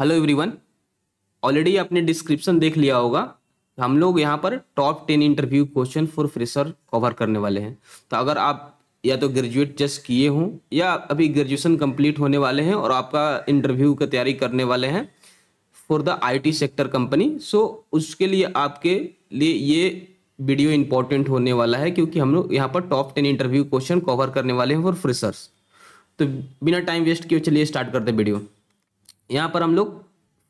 Hello everyone already आपने description देख लिया होगा हम लोग यहाँ पर top ten interview question for fresher cover करने वाले हैं तो अगर आप या तो ग्रेजुएट जस्ट किए हों या अभी ग्रेजुएशन कंप्लीट होने वाले हैं और आपका इंटरव्यू का तैयारी करने वाले हैं for the IT sector company so उसके लिए आपके लिए ये वीडियो इंपॉर्टेंट होने वाला है क्योंकि हम लोग यहाँ पर top ten interview question cover करने वाले हैं फॉर फ्रेशर्स तो बिना टाइम वेस्ट किए चलिए स्टार्ट करते वीडियो यहाँ पर हम लोग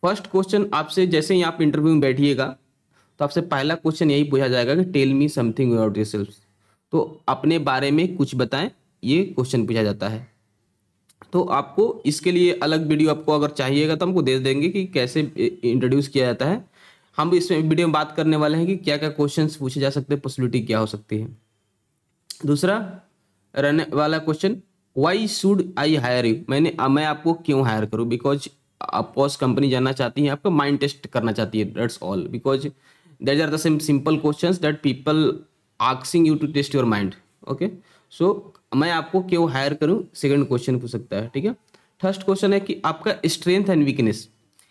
फर्स्ट क्वेश्चन आपसे जैसे ही आप इंटरव्यू में बैठिएगा तो आपसे पहला क्वेश्चन यही पूछा जाएगा कि tell me something about yourself तो अपने बारे में कुछ बताएं ये क्वेश्चन पूछा जाता है तो आपको इसके लिए अलग वीडियो आपको अगर चाहिएगा तो हमको दे देंगे कि कैसे इंट्रोड्यूस किया जाता है हम इस वीडियो में बात करने वाले हैं कि क्या क्या क्वेश्चन पूछे जा सकते हैं पॉसिबिलिटी क्या हो सकती है दूसरा रहने वाला question why should I hire you मैंने मैं आपको क्यों हायर करूँ बिकॉज आप कॉस कंपनी जानना चाहती हैं आपका माइंड टेस्ट करना चाहती है that's all because that are the same simple question that people asking you to test your mind okay so मैं आपको क्यों हायर करूँ सेकेंड क्वेश्चन पूछ सकता है ठीक है फर्स्ट क्वेश्चन है कि आपका स्ट्रेंथ एंड वीकनेस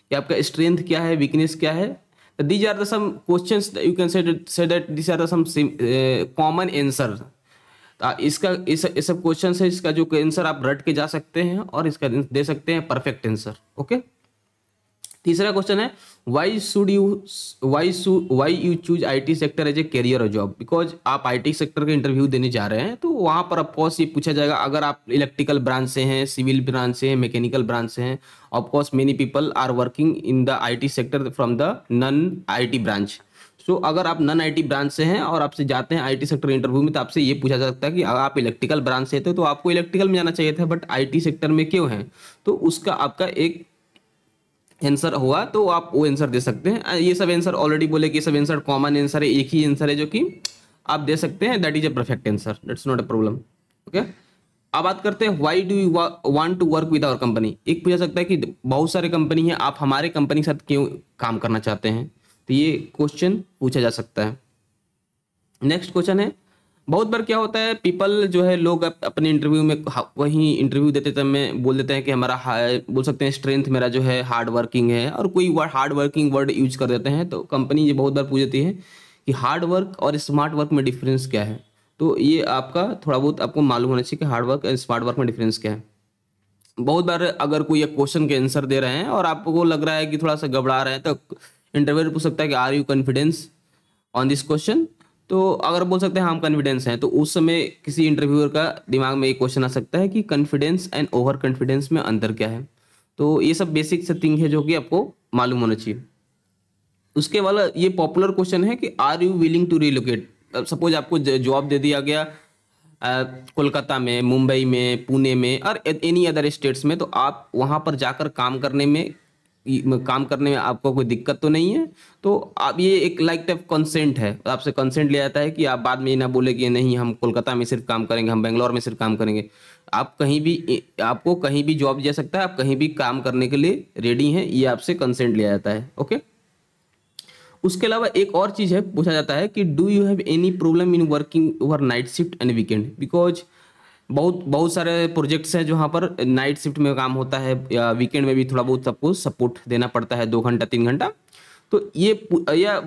कि आपका स्ट्रेंथ क्या है वीकनेस क्या है these are the some question you can say that this are the some common answer इसका इस इस सब क्वेश्चन है इसका जो आंसर आप रट के जा सकते हैं और इसका दे सकते हैं परफेक्ट आंसर ओके तीसरा क्वेश्चन है why should you why why you choose IT sector as a career और जॉब बिकॉज आप आईटी सेक्टर के इंटरव्यू देने जा रहे हैं तो वहाँ पर ऑफकोर्स ये पूछा जाएगा अगर आप इलेक्ट्रिकल ब्रांच से हैं सिविल ब्रांच से हैं मैकेनिकल ब्रांच से हैं of course many people are working in the IT sector from the non IT branch so so, अगर आप नन आईटी ब्रांच से हैं और आपसे जाते हैं आईटी सेक्टर इंटरव्यू में तो आपसे ये पूछा जा सकता है कि आप इलेक्ट्रिकल ब्रांच से थे तो आपको इलेक्ट्रिकल में जाना चाहिए था बट आईटी सेक्टर में क्यों हैं तो उसका आपका एक आंसर हुआ तो आप वो आंसर दे सकते हैं ये सब आंसर ऑलरेडी बोले कि सब आंसर कॉमन आंसर है एक ही आंसर है जो कि आप दे सकते हैं that is a perfect answer that's not a problem okay अब बात करते हैं why do you want to work with our company एक पूछा सकता है कि बहुत सारे कंपनी हैं आप हमारे कंपनी के साथ क्यों काम करना चाहते हैं तो ये क्वेश्चन पूछा जा सकता है नेक्स्ट क्वेश्चन है बहुत बार क्या होता है पीपल जो है लोग अपने इंटरव्यू में वहीं इंटरव्यू देते समय तो बोल देते हैं कि हमारा बोल सकते हैं स्ट्रेंथ मेरा जो है हार्ड वर्किंग है और कोई word hard working word use कर देते हैं तो कंपनी ये बहुत बार पूछ देती है कि हार्ड वर्क और स्मार्ट वर्क में डिफरेंस क्या है तो ये आपका थोड़ा बहुत आपको मालूम होना चाहिए कि hard work and smart work में डिफरेंस क्या है बहुत बार अगर कोई क्वेश्चन के आंसर दे रहे हैं और आपको लग रहा है कि थोड़ा सा घबरा रहे हैं तो इंटरव्यूर पूछ सकता है कि are you confidence on this question तो अगर बोल सकते हैं हम कॉन्फिडेंस हैं तो उस समय किसी इंटरव्यूअर का दिमाग में ये क्वेश्चन आ सकता है कि कॉन्फिडेंस एंड ओवर कॉन्फिडेंस में अंतर क्या है तो ये सब बेसिक से थिंग है जो कि आपको मालूम होना चाहिए उसके वाला ये पॉपुलर क्वेश्चन है कि are you willing to relocate suppose आपको जॉब दे दिया गया कोलकाता में मुंबई में पुणे में और एनी अदर स्टेट्स में तो आप वहाँ पर जाकर काम करने में काम करने में आपको कोई दिक्कत तो नहीं है तो आप ये एक लाइक टाइप कंसेंट है आपसे कंसेंट लिया जाता है कि आप बाद में ये ना बोले कि नहीं हम कोलकाता में सिर्फ काम करेंगे हम बेंगलोर में सिर्फ काम करेंगे आप कहीं भी आपको कहीं भी जॉब जा सकता है आप कहीं भी काम करने के लिए रेडी हैं ये आपसे कंसेंट लिया जाता है ओके उसके अलावा एक और चीज़ है पूछा जाता है कि do you have any problem in working over night shift and weekend because बहुत बहुत सारे प्रोजेक्ट्स हैं जहाँ पर नाइट शिफ्ट में काम होता है या वीकेंड में भी थोड़ा बहुत सबको सपोर्ट देना पड़ता है दो घंटा तीन घंटा तो ये या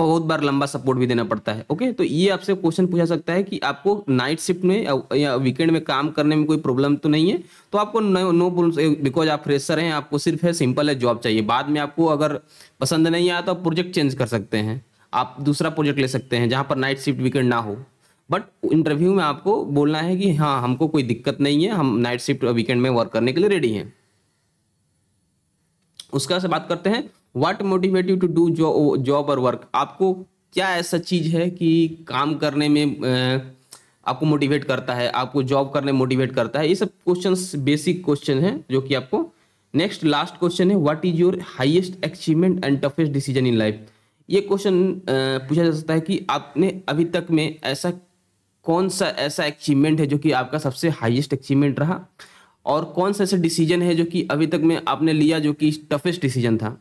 बहुत बार लंबा सपोर्ट भी देना पड़ता है ओके तो ये आपसे क्वेश्चन पूछा सकता है कि आपको नाइट शिफ्ट में या वीकेंड में काम करने में कोई प्रॉब्लम तो नहीं है तो आपको नो नो बिकॉज आप फ्रेशर हैं आपको सिर्फ है सिंपल है जॉब चाहिए बाद में आपको अगर पसंद नहीं आया तो आप प्रोजेक्ट चेंज कर सकते हैं आप दूसरा प्रोजेक्ट ले सकते हैं जहाँ पर नाइट शिफ्ट वीकेंड ना हो बट इंटरव्यू में आपको बोलना है कि हाँ हमको कोई दिक्कत नहीं है हम नाइट शिफ्ट वीकेंड में वर्क करने के लिए रेडी हैं उसका से बात करते हैं what motivate you to do job और वर्क आपको क्या ऐसा चीज है कि काम करने में आपको मोटिवेट करता है आपको जॉब करने में मोटिवेट करता है ये सब क्वेश्चन बेसिक क्वेश्चन है जो कि आपको नेक्स्ट लास्ट क्वेश्चन है what is your highest achievement and toughest decision in life ये क्वेश्चन पूछा जा सकता है कि आपने अभी तक में ऐसा कौन सा ऐसा अचीवमेंट है जो कि आपका सबसे हाईएस्ट अचीवमेंट रहा और कौन सा ऐसा डिसीजन है जो कि अभी तक में आपने लिया जो कि टफेस्ट डिसीजन था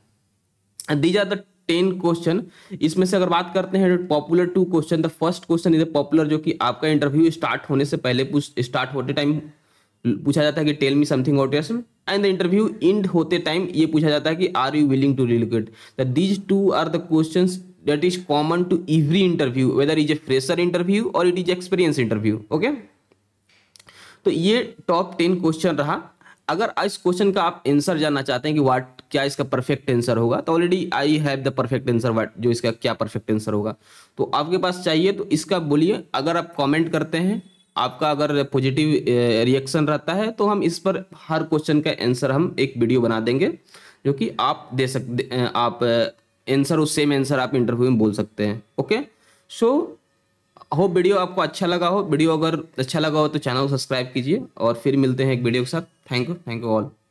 these are the ten question इसमें से अगर बात करते हैं popular two question the first question is popular जो कि आपका इंटरव्यू स्टार्ट होने से पहले स्टार्ट होते टाइम पूछा जाता है कि tell me something about your and the interview end होते टाइम ये पूछा जाता है कि are you willing to relocate these two are the question that is common to every interview whether it is a fresher interview or it is experience interview okay okay? तो ये top ten question रहा अगर इस question का आप answer जानना चाहते हैं कि व्हाट क्या इसका परफेक्ट आंसर होगा तो already I have the perfect answer what जो इसका क्या परफेक्ट आंसर होगा तो आपके पास चाहिए तो इसका बोलिए अगर आप कमेंट करते हैं आपका अगर पॉजिटिव रिएक्शन रहता है तो हम इस पर हर क्वेश्चन का आंसर हम एक वीडियो बना देंगे जो कि आप दे सकते आप आंसर उस सेम आंसर आप इंटरव्यू में बोल सकते हैं ओके सो होप वीडियो आपको अच्छा लगा हो वीडियो अगर अच्छा लगा हो तो चैनल को सब्सक्राइब कीजिए और फिर मिलते हैं एक वीडियो के साथ thank you thank you all